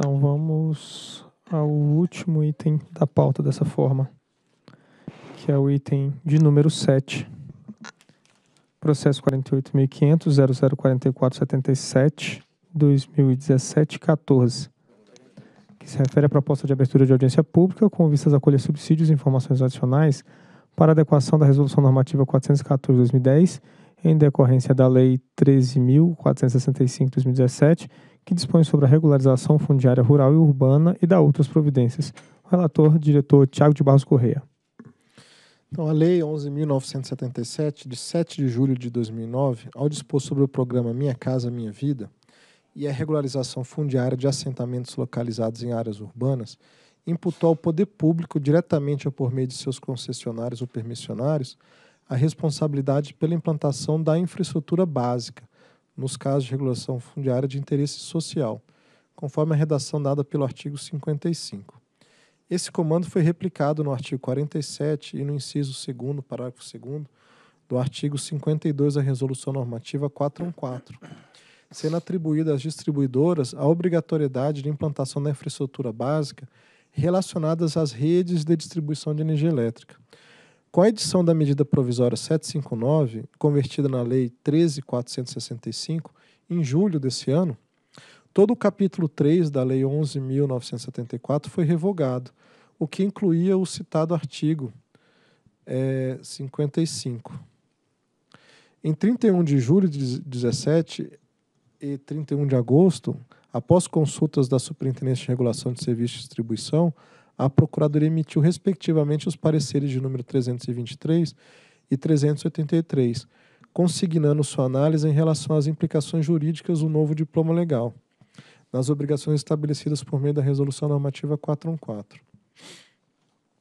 Então vamos ao último item da pauta dessa forma, que é o item de número 7. Processo 48.500.004477-2017-14, que se refere à proposta de abertura de audiência pública com vistas a colher subsídios e informações adicionais para adequação da Resolução Normativa 414-2010, em decorrência da Lei 13.465-2017 que dispõe sobre a regularização fundiária rural e urbana e dá outras providências. O relator, diretor Tiago de Barros Correia. Então, a Lei 11.977, de 7 de julho de 2009, ao dispor sobre o programa Minha Casa Minha Vida e a regularização fundiária de assentamentos localizados em áreas urbanas, imputou ao poder público, diretamente ou por meio de seus concessionários ou permissionários, a responsabilidade pela implantação da infraestrutura básica, nos casos de regulação fundiária de interesse social, conforme a redação dada pelo artigo 55. Esse comando foi replicado no artigo 47 e no inciso 2 parágrafo 2 do artigo 52 da Resolução Normativa 414, sendo atribuída às distribuidoras a obrigatoriedade de implantação da infraestrutura básica relacionadas às redes de distribuição de energia elétrica, com a edição da medida provisória 759, convertida na Lei 13.465, em julho desse ano, todo o capítulo 3 da Lei 11.974 foi revogado, o que incluía o citado artigo é, 55. Em 31 de julho de 17 e 31 de agosto, após consultas da Superintendência de Regulação de Serviços de Distribuição, a Procuradoria emitiu, respectivamente, os pareceres de número 323 e 383, consignando sua análise em relação às implicações jurídicas do novo diploma legal, nas obrigações estabelecidas por meio da Resolução Normativa 414.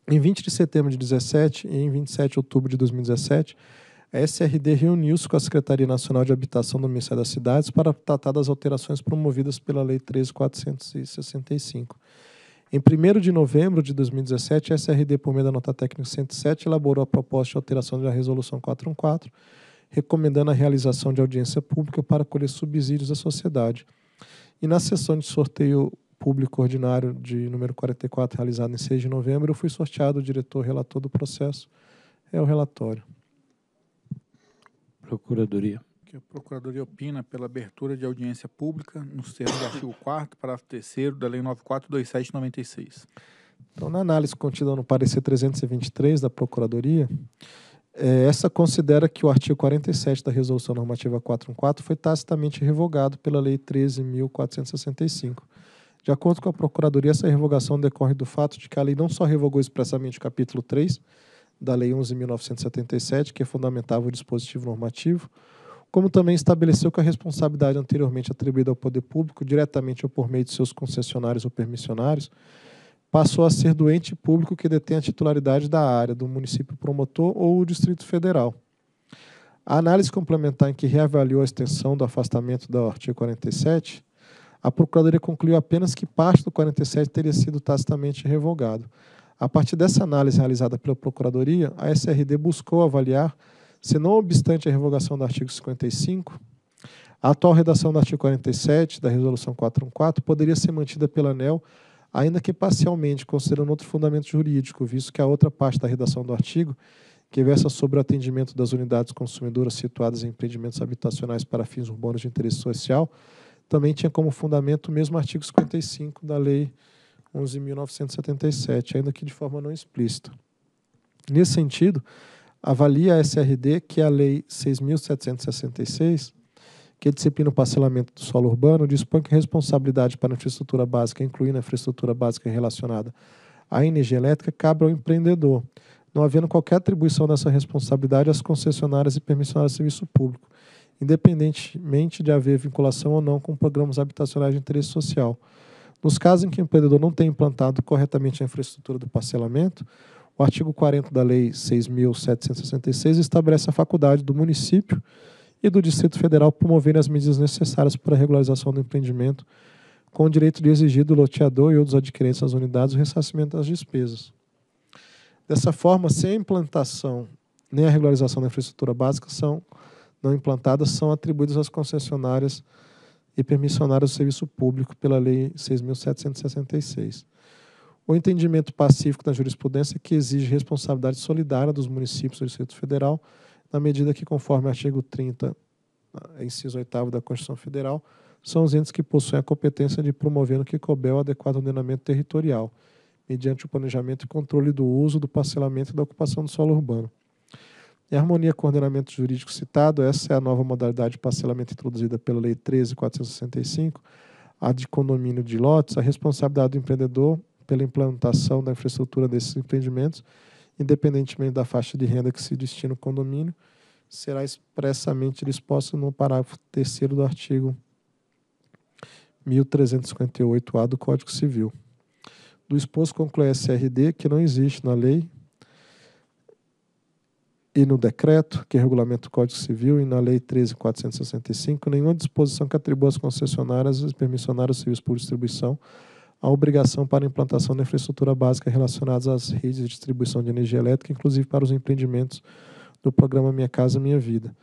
Em 20 de setembro de 2017 e em 27 de outubro de 2017, a SRD reuniu-se com a Secretaria Nacional de Habitação do Ministério das Cidades para tratar das alterações promovidas pela Lei 13465 em 1 de novembro de 2017, a SRD, por meio da nota técnica 107, elaborou a proposta de alteração da Resolução 414, recomendando a realização de audiência pública para colher subsídios da sociedade. E na sessão de sorteio público ordinário de número 44, realizada em 6 de novembro, eu fui sorteado o diretor relator do processo. É o relatório. Procuradoria que a Procuradoria opina pela abertura de audiência pública nos termos do artigo 4 parágrafo 3 da Lei 942796. Então, na análise contida no parecer 323 da Procuradoria, é, essa considera que o artigo 47 da Resolução Normativa 414 foi tacitamente revogado pela Lei 13.465. De acordo com a Procuradoria, essa revogação decorre do fato de que a lei não só revogou expressamente o capítulo 3 da Lei 11.977, que é fundamentava o dispositivo normativo, como também estabeleceu que a responsabilidade anteriormente atribuída ao poder público, diretamente ou por meio de seus concessionários ou permissionários, passou a ser do ente público que detém a titularidade da área, do município promotor ou o Distrito Federal. A análise complementar em que reavaliou a extensão do afastamento do artigo 47, a Procuradoria concluiu apenas que parte do 47 teria sido tacitamente revogado. A partir dessa análise realizada pela Procuradoria, a SRD buscou avaliar se não obstante a revogação do artigo 55, a atual redação do artigo 47 da Resolução 414 poderia ser mantida pela ANEL, ainda que parcialmente, considerando outro fundamento jurídico, visto que a outra parte da redação do artigo, que versa sobre o atendimento das unidades consumidoras situadas em empreendimentos habitacionais para fins urbanos de interesse social, também tinha como fundamento o mesmo artigo 55 da Lei 11.977, ainda que de forma não explícita. Nesse sentido, avalia a SRD, que é a Lei 6.766, que disciplina o parcelamento do solo urbano, dispõe que a responsabilidade para a infraestrutura básica, incluindo a infraestrutura básica relacionada à energia elétrica, cabe ao empreendedor, não havendo qualquer atribuição dessa responsabilidade às concessionárias e permissionárias de serviço público, independentemente de haver vinculação ou não com programas habitacionais de interesse social. Nos casos em que o empreendedor não tenha implantado corretamente a infraestrutura do parcelamento, o artigo 40 da Lei 6.766 estabelece a faculdade do município e do Distrito Federal promover as medidas necessárias para a regularização do empreendimento, com o direito de exigir do loteador e outros adquirentes das unidades o ressarcimento das despesas. Dessa forma, sem a implantação nem a regularização da infraestrutura básica são não implantadas, são atribuídas às concessionárias e permissionárias do serviço público pela Lei 6.766. O entendimento pacífico da jurisprudência que exige responsabilidade solidária dos municípios do Distrito Federal, na medida que, conforme o artigo 30, ah, inciso 8 da Constituição Federal, são os entes que possuem a competência de promover no que couber o adequado ordenamento territorial, mediante o planejamento e controle do uso, do parcelamento e da ocupação do solo urbano. Em harmonia com o ordenamento jurídico citado, essa é a nova modalidade de parcelamento introduzida pela Lei 13.465, a de condomínio de lotes, a responsabilidade do empreendedor pela implantação da infraestrutura desses empreendimentos, independentemente da faixa de renda que se destina o condomínio, será expressamente disposto no parágrafo 3 do artigo 1358-A do Código Civil. Do exposto conclui a SRD que não existe na lei e no decreto que regulamenta o Código Civil e na Lei 13.465 nenhuma disposição que atribua às concessionárias e permissionários serviços por distribuição a obrigação para a implantação da infraestrutura básica relacionadas às redes de distribuição de energia elétrica, inclusive para os empreendimentos do programa Minha Casa Minha Vida.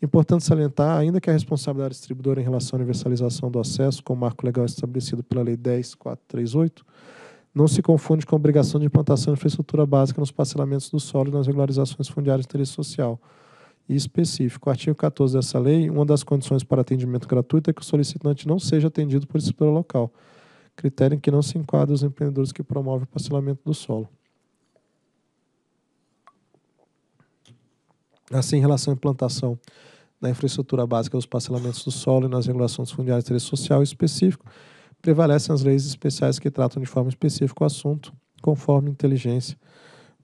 Importante salientar, ainda que a responsabilidade distribuidora em relação à universalização do acesso, com o marco legal estabelecido pela Lei 10438, não se confunde com a obrigação de implantação de infraestrutura básica nos parcelamentos do solo e nas regularizações fundiárias de interesse social. E específico, artigo 14 dessa lei, uma das condições para atendimento gratuito é que o solicitante não seja atendido por estrutura local critério em que não se enquadra os empreendedores que promovem o parcelamento do solo. Assim, em relação à implantação na infraestrutura básica dos parcelamentos do solo e nas regulações fundiárias de interesse social específico, prevalecem as leis especiais que tratam de forma específica o assunto, conforme inteligência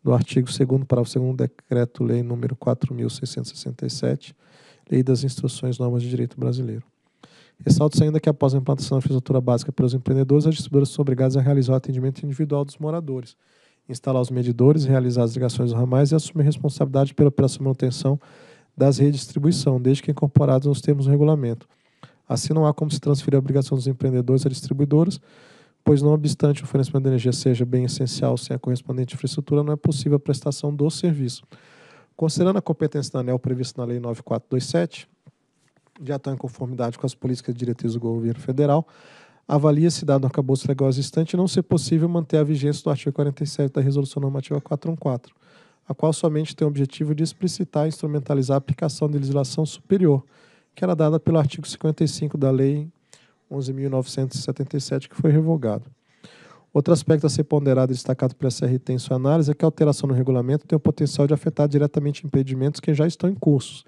do artigo 2 parágrafo 2 do Decreto-Lei nº 4.667, Lei das Instruções Normas de Direito Brasileiro. Ressalto ainda que após a implantação da infraestrutura básica pelos empreendedores, as distribuidoras são obrigadas a realizar o atendimento individual dos moradores, instalar os medidores, realizar as ligações dos ramais e assumir responsabilidade pela operação e manutenção das redes de distribuição, desde que incorporados nos termos do regulamento. Assim, não há como se transferir a obrigação dos empreendedores a distribuidoras, pois, não obstante o fornecimento de energia seja bem essencial sem a correspondente infraestrutura, não é possível a prestação do serviço. Considerando a competência da ANEL prevista na Lei 9427, já estão tá em conformidade com as políticas diretrizes do governo federal, avalia se dado no acabouço legal existente não ser possível manter a vigência do artigo 47 da Resolução Normativa 414, a qual somente tem o objetivo de explicitar e instrumentalizar a aplicação de legislação superior, que era dada pelo artigo 55 da Lei 11.977, que foi revogado. Outro aspecto a ser ponderado e destacado pela CRT em sua análise é que a alteração no regulamento tem o potencial de afetar diretamente impedimentos que já estão em curso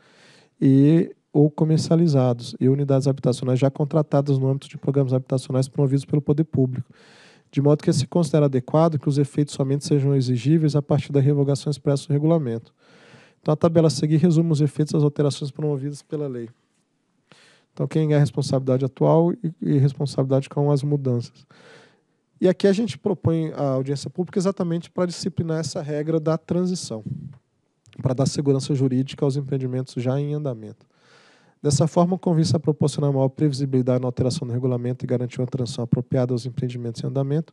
e ou comercializados e unidades habitacionais já contratadas no âmbito de programas habitacionais promovidos pelo poder público, de modo que se considera adequado que os efeitos somente sejam exigíveis a partir da revogação expressa do regulamento. Então, a tabela a seguir resume os efeitos das alterações promovidas pela lei. Então, quem é a responsabilidade atual e, e responsabilidade com as mudanças. E aqui a gente propõe a audiência pública exatamente para disciplinar essa regra da transição, para dar segurança jurídica aos empreendimentos já em andamento. Dessa forma, o convite a proporcionar maior previsibilidade na alteração do regulamento e garantir uma transição apropriada aos empreendimentos em andamento,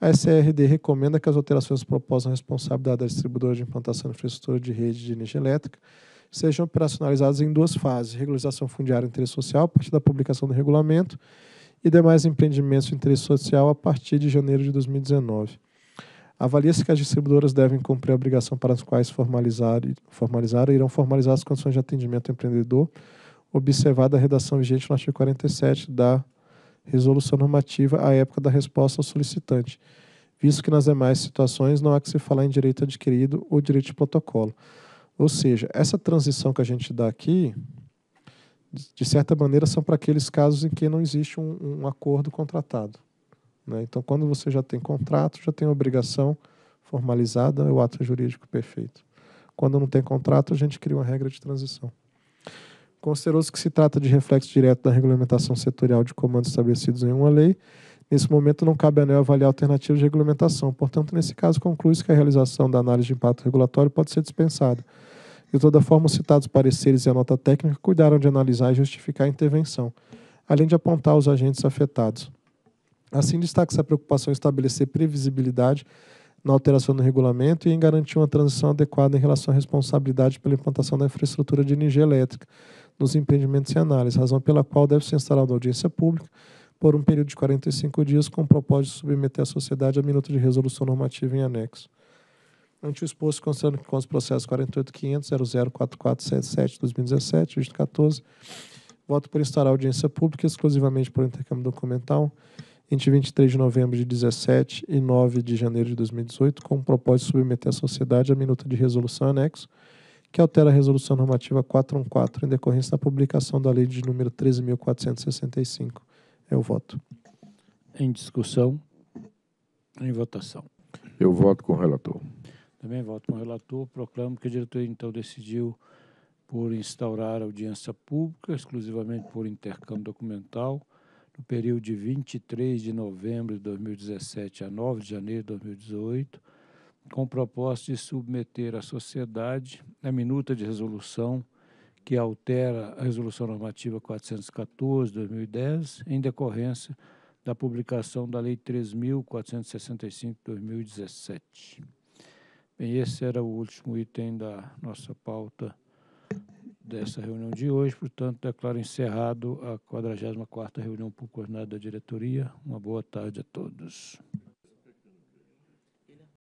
a SRD recomenda que as alterações propostas à responsabilidade da distribuidora de implantação de infraestrutura de rede de energia elétrica sejam operacionalizadas em duas fases: regularização fundiária e interesse social, a partir da publicação do regulamento, e demais empreendimentos de interesse social a partir de janeiro de 2019. Avalia-se que as distribuidoras devem cumprir a obrigação para as quais formalizar, formalizaram e irão formalizar as condições de atendimento ao empreendedor observada a redação vigente no artigo 47 da resolução normativa à época da resposta ao solicitante, visto que nas demais situações não há que se falar em direito adquirido ou direito de protocolo. Ou seja, essa transição que a gente dá aqui, de certa maneira, são para aqueles casos em que não existe um, um acordo contratado. Né? Então, quando você já tem contrato, já tem obrigação formalizada, é o ato jurídico perfeito. Quando não tem contrato, a gente cria uma regra de transição. Considerou-se que se trata de reflexo direto da regulamentação setorial de comandos estabelecidos em uma lei. Nesse momento, não cabe a ANEL avaliar alternativas de regulamentação. Portanto, nesse caso, conclui-se que a realização da análise de impacto regulatório pode ser dispensada. De toda forma, os citados pareceres e a nota técnica cuidaram de analisar e justificar a intervenção, além de apontar os agentes afetados. Assim, destaca-se a preocupação em estabelecer previsibilidade na alteração do regulamento e em garantir uma transição adequada em relação à responsabilidade pela implantação da infraestrutura de energia elétrica, nos empreendimentos e análise, razão pela qual deve ser instalada audiência pública por um período de 45 dias, com o propósito de submeter à sociedade a minuta de resolução normativa em anexo. Ante o exposto, considerando que com os processos 48.500.004477-2017, 14, voto por instalar audiência pública exclusivamente por intercâmbio documental entre 23 de novembro de 17 e 9 de janeiro de 2018, com o propósito de submeter à sociedade a minuta de resolução anexo, que altera a Resolução Normativa 414 em decorrência da publicação da Lei de número 13.465. É o voto. Em discussão? Em votação. Eu voto com o relator. Também voto com o relator. Proclamo que a diretoria, então, decidiu por instaurar audiência pública, exclusivamente por intercâmbio documental, no período de 23 de novembro de 2017 a 9 de janeiro de 2018, com o propósito de submeter à sociedade a minuta de resolução que altera a Resolução Normativa 414-2010 em decorrência da publicação da Lei 3.465-2017. Bem, esse era o último item da nossa pauta dessa reunião de hoje, portanto, declaro encerrado a 44ª reunião por coordenada da diretoria. Uma boa tarde a todos.